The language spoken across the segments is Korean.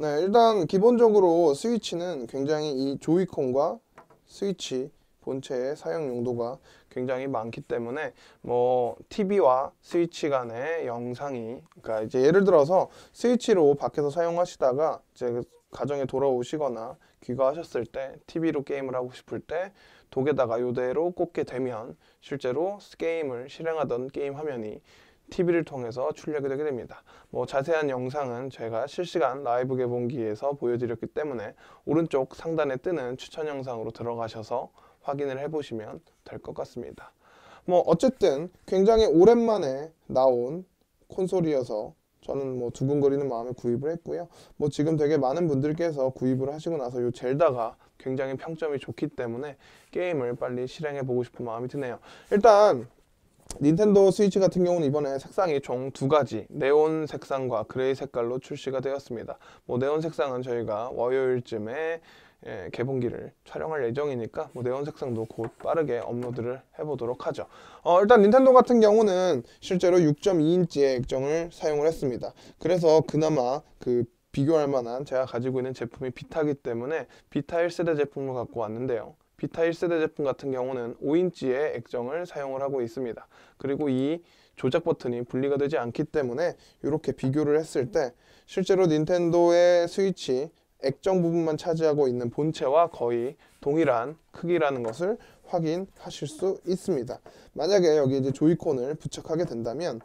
네, 일단 기본적으로 스위치는 굉장히 이 조이콘과 스위치 본체의 사용 용도가 굉장히 많기 때문에 뭐 TV와 스위치 간의 영상이 그러니까 이제 예를 들어서 스위치로 밖에서 사용하시다가 이제 그 가정에 돌아오시거나 귀가하셨을 때 TV로 게임을 하고 싶을 때 독에다가 이대로 꽂게 되면 실제로 게임을 실행하던 게임 화면이 TV를 통해서 출력이 되게 됩니다. 뭐 자세한 영상은 제가 실시간 라이브 개봉기에서 보여드렸기 때문에 오른쪽 상단에 뜨는 추천 영상으로 들어가셔서 확인을 해보시면 될 것 같습니다. 뭐 어쨌든 굉장히 오랜만에 나온 콘솔이어서 저는 뭐 두근거리는 마음에 구입을 했고요. 뭐 지금 되게 많은 분들께서 구입을 하시고 나서 이 젤다가 굉장히 평점이 좋기 때문에 게임을 빨리 실행해 보고 싶은 마음이 드네요. 일단 닌텐도 스위치 같은 경우는 이번에 색상이 총 두 가지 네온 색상과 그레이 색깔로 출시가 되었습니다. 뭐 네온 색상은 저희가 월요일쯤에 예, 개봉기를 촬영할 예정이니까 뭐 네온 색상도 곧 빠르게 업로드를 해보도록 하죠. 어, 일단 닌텐도 같은 경우는 실제로 6.2인치의 액정을 사용을 했습니다. 그래서 그나마 그 비교할 만한 제가 가지고 있는 제품이 비타기 때문에 비타 1세대 제품을 갖고 왔는데요. 비타 1세대 제품 같은 경우는 5인치의 액정을 사용을 하고 있습니다. 그리고 이 조작 버튼이 분리가 되지 않기 때문에 이렇게 비교를 했을 때 실제로 닌텐도의 스위치 액정 부분만 차지하고 있는 본체와 거의 동일한 크기라는 것을 확인하실 수 있습니다. 만약에 여기 이제 조이콘을 부착하게 된다면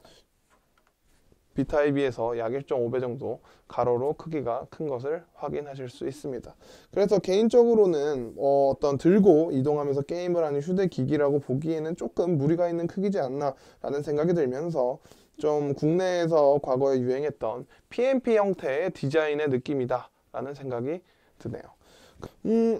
비타에 비해서 약 1.5배 정도 가로로 크기가 큰 것을 확인하실 수 있습니다. 그래서 개인적으로는 어, 떤 들고 이동하면서 게임을 하는 휴대기기라고 보기에는 조금 무리가 있는 크기지 않나 라는 생각이 들면서 좀 국내에서 과거에 유행했던 PMP 형태의 디자인의 느낌이다 라는 생각이 드네요. 그, 음,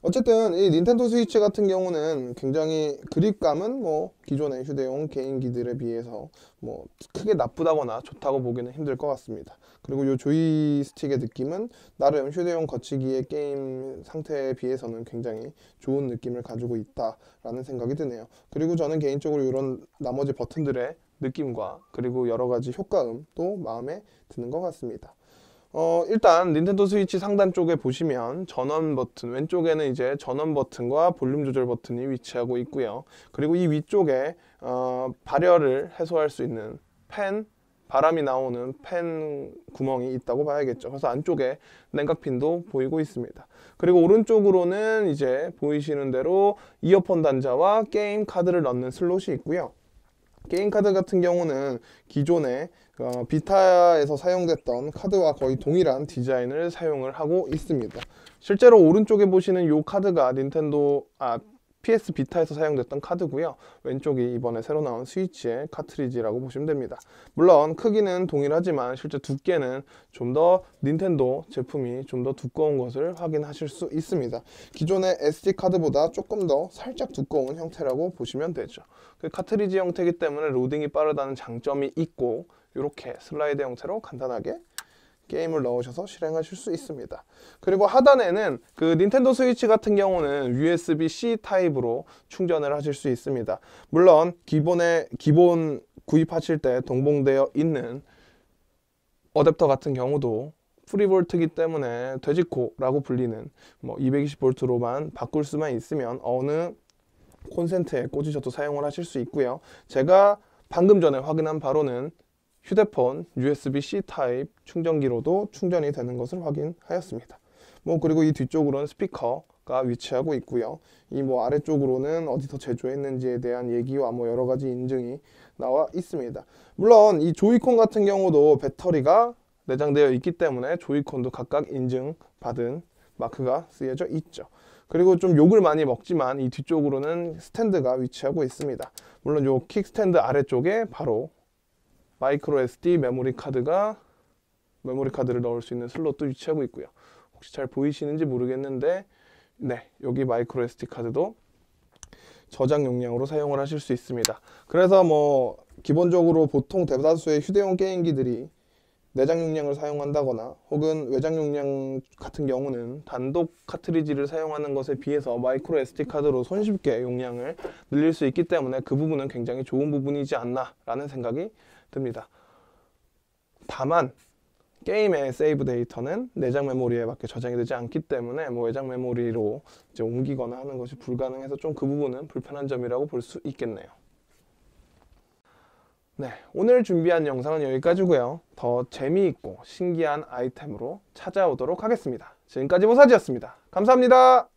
어쨌든 이 닌텐도 스위치 같은 경우는 굉장히 그립감은 뭐 기존의 휴대용 개인기들에 비해서 뭐 크게 나쁘다거나 좋다고 보기는 힘들 것 같습니다. 그리고 이 조이스틱의 느낌은 나름 휴대용 거치기의 게임 상태에 비해서는 굉장히 좋은 느낌을 가지고 있다라는 생각이 드네요. 그리고 저는 개인적으로 이런 나머지 버튼들의 느낌과 그리고 여러 가지 효과음도 마음에 드는 것 같습니다. 어, 일단 닌텐도 스위치 상단 쪽에 보시면 전원 버튼 왼쪽에는 이제 전원 버튼과 볼륨 조절 버튼이 위치하고 있고요. 그리고 이 위쪽에 어, 발열을 해소할 수 있는 팬 바람이 나오는 팬 구멍이 있다고 봐야겠죠. 그래서 안쪽에 냉각핀도 보이고 있습니다. 그리고 오른쪽으로는 이제 보이시는 대로 이어폰 단자와 게임 카드를 넣는 슬롯이 있고요. 게임 카드 같은 경우는 기존에 어, 비타에서 사용됐던 카드와 거의 동일한 디자인을 사용을 하고 있습니다. 실제로 오른쪽에 보시는 이 카드가 닌텐도 아 PS 비타에서 사용됐던 카드고요. 왼쪽이 이번에 새로 나온 스위치의 카트리지라고 보시면 됩니다. 물론 크기는 동일하지만 실제 두께는 좀 더 닌텐도 제품이 좀 더 두꺼운 것을 확인하실 수 있습니다. 기존의 SD 카드보다 조금 더 살짝 두꺼운 형태라고 보시면 되죠. 그 카트리지 형태이기 때문에 로딩이 빠르다는 장점이 있고 이렇게 슬라이드 형태로 간단하게 게임을 넣으셔서 실행하실 수 있습니다. 그리고 하단에는 그 닌텐도 스위치 같은 경우는 USB-C 타입으로 충전을 하실 수 있습니다. 물론 기본에 기본 구입하실 때 동봉되어 있는 어댑터 같은 경우도 프리볼트기 때문에 돼지코라고 불리는 뭐 220볼트로만 바꿀 수만 있으면 어느 콘센트에 꽂으셔도 사용을 하실 수 있고요. 제가 방금 전에 확인한 바로는 휴대폰 USB-C 타입 충전기로도 충전이 되는 것을 확인하였습니다. 뭐 그리고 이 뒤쪽으로는 스피커가 위치하고 있고요. 이 뭐 아래쪽으로는 어디서 제조했는지에 대한 얘기와 뭐 여러 가지 인증이 나와 있습니다. 물론 이 조이콘 같은 경우도 배터리가 내장되어 있기 때문에 조이콘도 각각 인증 받은 마크가 쓰여져 있죠. 그리고 좀 욕을 많이 먹지만 이 뒤쪽으로는 스탠드가 위치하고 있습니다. 물론 이 킥스탠드 아래쪽에 바로 마이크로 SD 메모리 카드가 메모리 카드를 넣을 수 있는 슬롯도 위치하고 있고요. 혹시 잘 보이시는지 모르겠는데 네, 여기 마이크로 SD 카드도 저장 용량으로 사용을 하실 수 있습니다. 그래서 뭐 기본적으로 보통 대다수의 휴대용 게임기들이 내장 용량을 사용한다거나 혹은 외장 용량 같은 경우는 단독 카트리지를 사용하는 것에 비해서 마이크로 SD 카드로 손쉽게 용량을 늘릴 수 있기 때문에 그 부분은 굉장히 좋은 부분이지 않나라는 생각이 뜹니다. 다만 게임의 세이브 데이터는 내장 메모리에 밖에 저장이 되지 않기 때문에 뭐 외장 메모리로 이제 옮기거나 하는 것이 불가능해서 좀 그 부분은 불편한 점이라고 볼 수 있겠네요. 네, 오늘 준비한 영상은 여기까지고요. 더 재미있고 신기한 아이템으로 찾아오도록 하겠습니다. 지금까지 모사지였습니다. 감사합니다.